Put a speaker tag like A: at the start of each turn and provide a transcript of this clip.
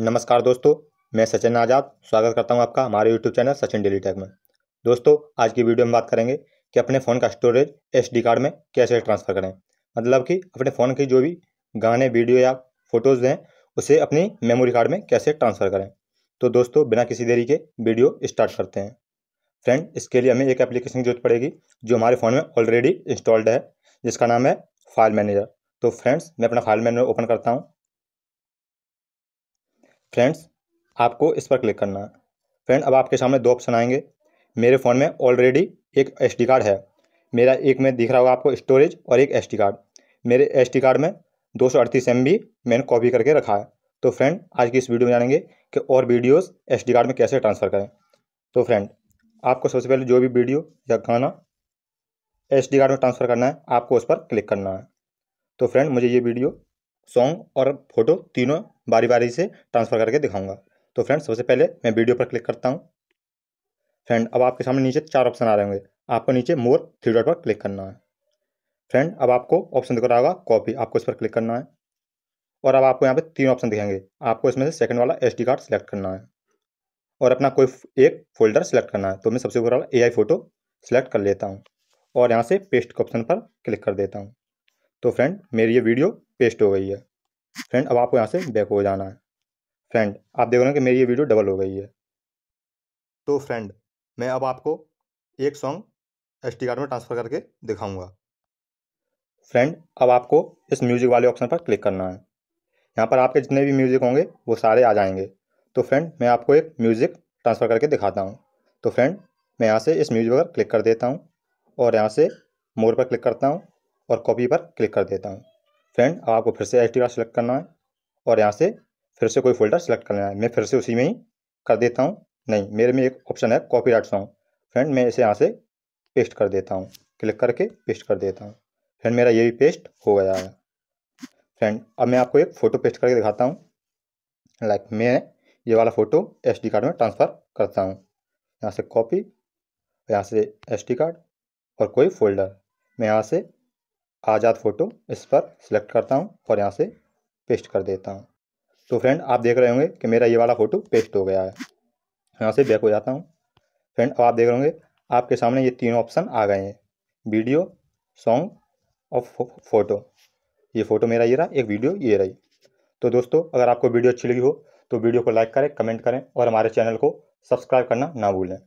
A: नमस्कार दोस्तों मैं सचिन आज़ाद स्वागत करता हूं आपका हमारे YouTube channel Sachin daily tech में दोस्तों आज की वीडियो में बात करेंगे कि अपने फ़ोन का स्टोरेज एसडी कार्ड में कैसे ट्रांसफ़र करें मतलब कि अपने फ़ोन के जो भी गाने वीडियो या फ़ोटोज़ हैं उसे अपनी मेमोरी कार्ड में कैसे ट्रांसफ़र करें तो दोस्तों बिना किसी देरी के वीडियो स्टार्ट करते हैं फ्रेंड इसके लिए हमें एक एप्लीकेशन की जरूरत पड़ेगी जो हमारे फ़ोन में ऑलरेडी इंस्टॉल्ड है जिसका नाम है फाइल मैनेजर तो फ्रेंड्स मैं अपना फाइल मैनेजर ओपन करता हूँ फ्रेंड्स आपको इस पर क्लिक करना है फ्रेंड अब आपके सामने दो ऑप्शन आएंगे मेरे फ़ोन में ऑलरेडी एक एस कार्ड है मेरा एक में दिख रहा होगा आपको स्टोरेज और एक एस कार्ड मेरे एस कार्ड में दो सौ अड़तीस एम मैंने कॉपी करके रखा है तो फ्रेंड आज की इस वीडियो में जानेंगे कि और वीडियोस एस कार्ड में कैसे ट्रांसफ़र करें तो फ्रेंड आपको सबसे पहले जो भी वीडियो या गाना एस कार्ड में ट्रांसफ़र करना है आपको उस पर क्लिक करना है तो फ्रेंड मुझे ये वीडियो सॉन्ग और फोटो तीनों बारी बारी से ट्रांसफ़र करके दिखाऊंगा तो फ्रेंड सबसे पहले मैं वीडियो पर क्लिक करता हूँ फ्रेंड अब आपके सामने नीचे चार ऑप्शन आ रहे होंगे आपको नीचे मोर थ्री डॉट पर क्लिक करना है फ्रेंड अब आपको ऑप्शन दिख रहा होगा कॉपी आपको इस पर क्लिक करना है और अब आपको यहाँ पे तीन ऑप्शन दिखेंगे आपको इसमें से सेकंड वाला एसडी कार्ड सेलेक्ट करना है और अपना कोई एक फोल्डर सेलेक्ट करना है तो मैं सबसे ऊपर वाला एआई फोटो सेलेक्ट कर लेता हूँ और यहाँ से पेस्ट के ऑप्शन पर क्लिक कर देता हूँ तो फ्रेंड मेरी ये वीडियो पेस्ट हो गई है फ्रेंड अब आपको यहाँ से बैक हो जाना है फ्रेंड आप देख रहे हैं कि मेरी ये वीडियो डबल हो गई है तो फ्रेंड मैं अब आपको एक सॉन्ग एस कार्ड में ट्रांसफ़र करके दिखाऊंगा फ्रेंड अब आपको इस म्यूज़िक वाले ऑप्शन पर क्लिक करना है यहाँ पर आपके जितने भी म्यूज़िक होंगे वो सारे आ जाएंगे तो फ्रेंड मैं आपको एक म्यूज़िक ट्रांसफ़र करके दिखाता हूँ तो फ्रेंड मैं यहाँ से इस म्यूज़िक पर क्लिक कर देता हूँ और यहाँ से मोर पर क्लिक करता हूँ और कॉपी पर क्लिक कर देता हूँ फ्रेंड अब आपको फिर से एच डी सेलेक्ट करना है और यहाँ से फिर से कोई फोल्डर सेलेक्ट करना है मैं फिर से उसी में ही कर देता हूँ नहीं मेरे में एक ऑप्शन है कॉपी राइट सॉन्ग फ्रेंड मैं इसे यहाँ से पेस्ट कर देता हूँ क्लिक करके पेस्ट कर देता हूँ फ्रेंड मेरा ये भी पेस्ट हो गया है फ्रेंड अब मैं आपको एक फ़ोटो पेस्ट करके दिखाता हूँ लाइक मैं ये वाला फ़ोटो एस कार्ड में ट्रांसफ़र करता हूँ यहाँ से कॉपी यहाँ से एस कार्ड और कोई फोल्डर मैं यहाँ से आज़ाद फ़ोटो इस पर सिलेक्ट करता हूँ और यहाँ से पेस्ट कर देता हूँ तो फ्रेंड आप देख रहे होंगे कि मेरा ये वाला फ़ोटो पेस्ट हो गया है यहाँ से बैक हो जाता हूँ फ्रेंड अब आप देख रहे होंगे आपके सामने ये तीनों ऑप्शन आ गए हैं वीडियो सॉन्ग और फ़ोटो ये फ़ोटो मेरा ये रहा एक वीडियो ये रही तो दोस्तों अगर आपको वीडियो अच्छी लगी हो तो वीडियो को लाइक करें कमेंट करें और हमारे चैनल को सब्सक्राइब करना ना भूलें